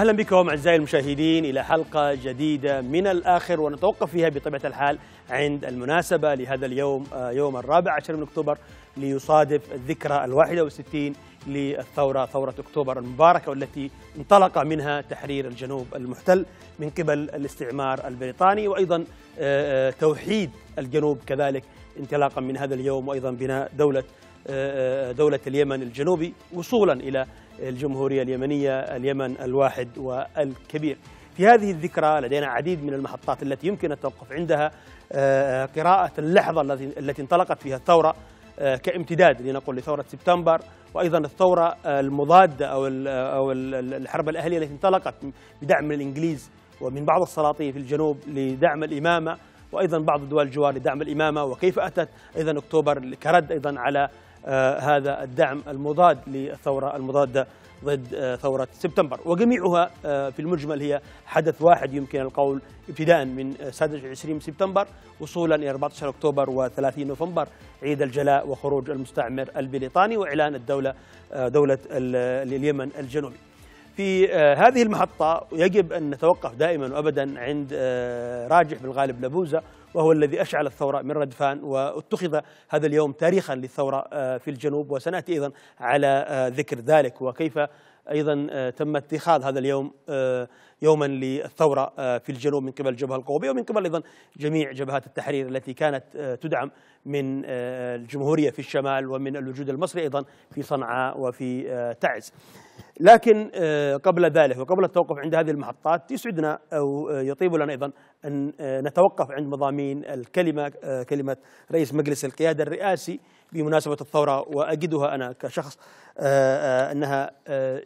أهلا بكم أعزائي المشاهدين إلى حلقة جديدة من الآخر ونتوقف فيها بطبيعة الحال عند المناسبة لهذا اليوم آه، يوم الرابع عشر من أكتوبر ليصادف الذكرى الواحدة وستين للثورة ثورة أكتوبر المباركة والتي انطلق منها تحرير الجنوب المحتل من قبل الاستعمار البريطاني وأيضا آه، آه، توحيد الجنوب كذلك انطلاقا من هذا اليوم وأيضا بناء دولة دولة اليمن الجنوبي وصولا إلى الجمهورية اليمنية اليمن الواحد والكبير في هذه الذكرى لدينا عديد من المحطات التي يمكن التوقف عندها آه، قراءة اللحظة التي انطلقت فيها الثورة آه، كامتداد لنقول لثورة سبتمبر وأيضا الثورة المضادة أو أو الحرب الأهلية التي انطلقت بدعم الإنجليز ومن بعض السلاطين في الجنوب لدعم الإمامة وأيضا بعض دول الجوار لدعم الإمامة وكيف أتت أيضا أكتوبر كرد أيضا على آه، هذا الدعم المضاد للثورة المضادة ضد آه، ثورة سبتمبر وجميعها آه، في المجمل هي حدث واحد يمكن القول ابتداء من 26 سبتمبر وصولا إلى 14 أكتوبر و30 نوفمبر عيد الجلاء وخروج المستعمر البريطاني وإعلان الدولة دولة اليمن الجنوبي في هذه المحطة يجب أن نتوقف دائما وأبدا عند راجح بالغالب لبوزة وهو الذي أشعل الثورة من ردفان واتخذ هذا اليوم تاريخا للثورة آه، في الجنوب وسنأتي أيضا على آه، ذكر ذلك وكيف ايضا آه، تم اتخاذ هذا اليوم يوما للثوره في الجنوب من قبل الجبهه القوميه ومن قبل ايضا جميع جبهات التحرير التي كانت تدعم من الجمهوريه في الشمال ومن الوجود المصري ايضا في صنعاء وفي تعز. لكن آه، قبل ذلك وقبل التوقف عند هذه المحطات يسعدنا أو آه، يطيب لنا أيضا أن آه، نتوقف عند مضامين الكلمة كلمة رئيس مجلس القيادة الرئاسي بمناسبة الثورة وأجدها أنا كشخص أنها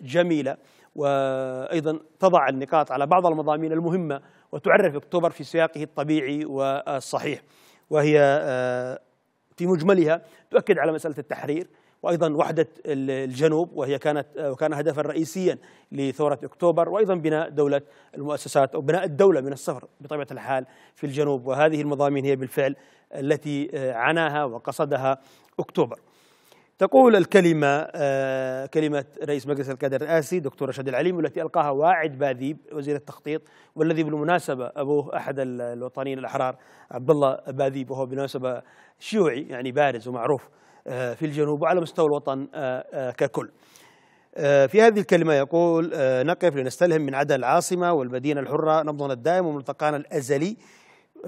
جميلة وأيضا تضع النقاط على بعض المضامين المهمة وتعرف أكتوبر في سياقه الطبيعي والصحيح وهي في مجملها تؤكد على مسألة التحرير وايضا وحده الجنوب وهي كانت وكان هدفا رئيسيا لثوره اكتوبر وايضا بناء دوله المؤسسات او بناء الدوله من الصفر بطبيعه الحال في الجنوب وهذه المضامين هي بالفعل التي آه، عناها وقصدها اكتوبر. تقول الكلمة آه، كلمة رئيس مجلس الكادر الرئاسي دكتور رشاد العليم والتي ألقاها واعد باذيب وزير التخطيط والذي بالمناسبة أبوه أحد الوطنيين الأحرار عبد الله باذيب وهو بالمناسبة شيوعي يعني بارز ومعروف آه، في الجنوب وعلى مستوى الوطن آه، آه، ككل في هذه الكلمة يقول نقف لنستلهم من عدن العاصمة والمدينة الحرة نبضنا الدائم وملتقانا الأزلي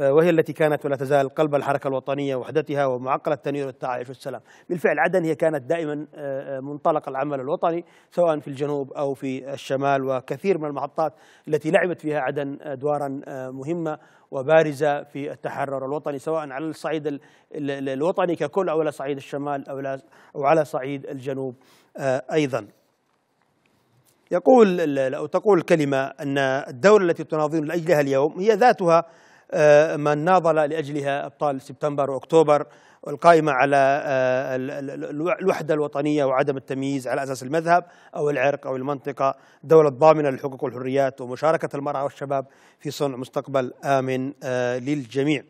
آه، وهي التي كانت ولا تزال قلب الحركة الوطنية وحدتها ومعقل التنوير والتعايش والسلام بالفعل عدن هي كانت دائما آه، آه، منطلق العمل الوطني سواء في الجنوب أو في الشمال وكثير من المحطات التي لعبت فيها عدن أدوارا مهمة وبارزة في التحرر الوطني سواء على الصعيد الوطني ككل أو على صعيد الشمال أو على صعيد الجنوب أيضا يقول أو تقول الكلمة أن الدولة التي تناضل لأجلها اليوم هي ذاتها آه، من ناضل لأجلها أبطال سبتمبر وأكتوبر القائمة على آه، الوحدة الوطنية وعدم التمييز على أساس المذهب أو العرق أو المنطقة دولة ضامنة للحقوق والحريات ومشاركة المرأة والشباب في صنع مستقبل آمن آه، للجميع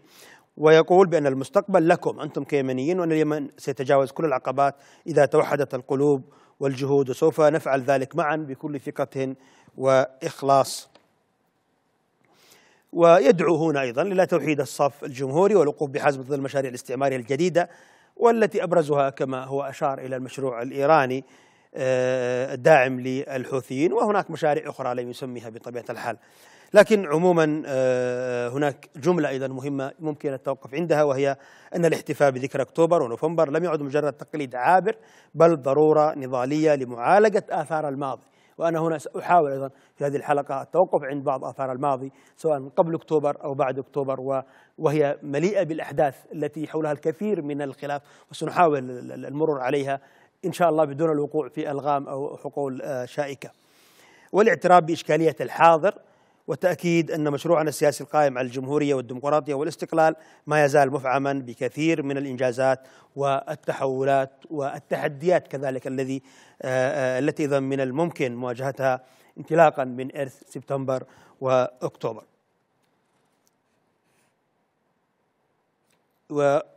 ويقول بأن المستقبل لكم أنتم كيمنيين وأن اليمن سيتجاوز كل العقبات إذا توحدت القلوب والجهود وسوف نفعل ذلك معا بكل ثقة وإخلاص ويدعو هنا أيضا إلى توحيد الصف الجمهوري والوقوف بحزم ضد المشاريع الاستعمارية الجديدة والتي أبرزها كما هو أشار إلى المشروع الإيراني آه، الداعم للحوثيين وهناك مشاريع أخرى لم يسميها بطبيعة الحال لكن عموما آه، هناك جملة أيضا مهمة ممكن التوقف عندها وهي أن الاحتفاء بذكرى أكتوبر ونوفمبر لم يعد مجرد تقليد عابر بل ضرورة نضالية لمعالجة آثار الماضي وأنا هنا سأحاول أيضا في هذه الحلقة التوقف عند بعض آثار الماضي سواء قبل أكتوبر أو بعد أكتوبر وهي مليئة بالأحداث التي حولها الكثير من الخلاف وسنحاول المرور عليها إن شاء الله بدون الوقوع في ألغام أو حقول آه، شائكة والاعتراف بإشكالية الحاضر وتأكيد أن مشروعنا السياسي القائم على الجمهورية والديمقراطية والاستقلال ما يزال مفعما بكثير من الإنجازات والتحولات والتحديات كذلك الذي آه، آه، التي إذا من الممكن مواجهتها انطلاقا من إرث سبتمبر وأكتوبر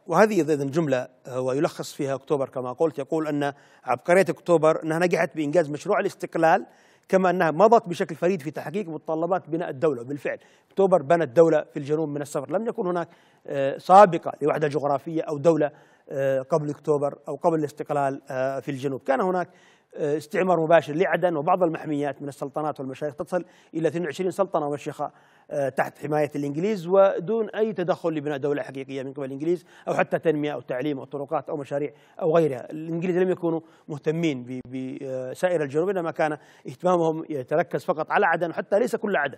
وهذه اذا جمله آه، ويلخص فيها اكتوبر كما قلت يقول ان عبقريه اكتوبر انها نجحت بانجاز مشروع الاستقلال كما أنها مضت بشكل فريد في تحقيق متطلبات بناء الدولة بالفعل أكتوبر بنت دوله في الجنوب من السفر لم يكن هناك آه، سابقة لوحدة جغرافية أو دولة آه، قبل أكتوبر أو قبل الاستقلال آه، في الجنوب كان هناك آه، استعمار مباشر لعدن وبعض المحميات من السلطنات والمشايخ تصل إلى 22 سلطنة ومشيخه تحت حماية الإنجليز ودون أي تدخل لبناء دولة حقيقية من قبل الإنجليز أو حتى تنمية أو تعليم أو طرقات أو مشاريع أو غيرها الإنجليز لم يكونوا مهتمين بسائر الجنوب إنما كان اهتمامهم يتركز فقط على عدن وحتى ليس كل عدن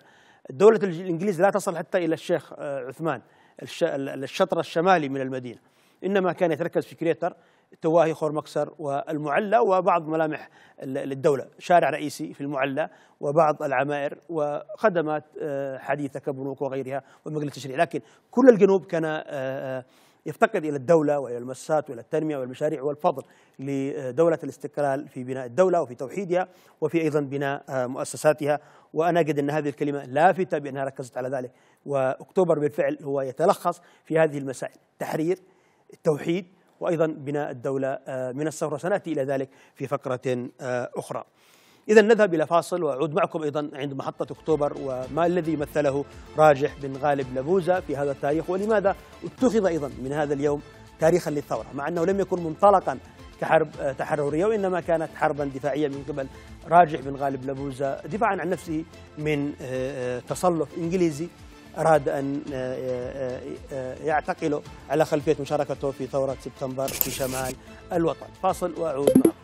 دولة الإنجليز لا تصل حتى إلى الشيخ عثمان الشطر الشمالي من المدينة انما كان يتركز في كريتر تواهي خور مكسر والمعلى وبعض ملامح الدولة شارع رئيسي في المعلى وبعض العمائر وخدمات آه، حديثة كبنوك وغيرها ومجلس التشريع لكن كل الجنوب كان آه، آه، يفتقد إلى الدولة وإلى المسات وإلى التنمية والمشاريع والفضل لدولة الاستقلال في بناء الدولة وفي توحيدها وفي أيضا بناء مؤسساتها وأنا أجد أن هذه الكلمة لافتة بأنها ركزت على ذلك وأكتوبر بالفعل هو يتلخص في هذه المسائل تحرير التوحيد وأيضا بناء الدولة آه، من الثورة سنأتي إلى ذلك في فقرة آه، أخرى إذا نذهب إلى فاصل وأعود معكم أيضا عند محطة أكتوبر وما الذي مثله راجح بن غالب لبوزة في هذا التاريخ ولماذا اتخذ أيضا من هذا اليوم تاريخا للثورة مع أنه لم يكن منطلقا كحرب آه، تحررية وإنما كانت حربا دفاعية من قبل راجح بن غالب لبوزة دفاعا عن نفسه من تسلط إنجليزي أراد أن آه، آه، آه، يعتقله على خلفية مشاركته في ثورة سبتمبر في شمال الوطن فاصل وأعود معكم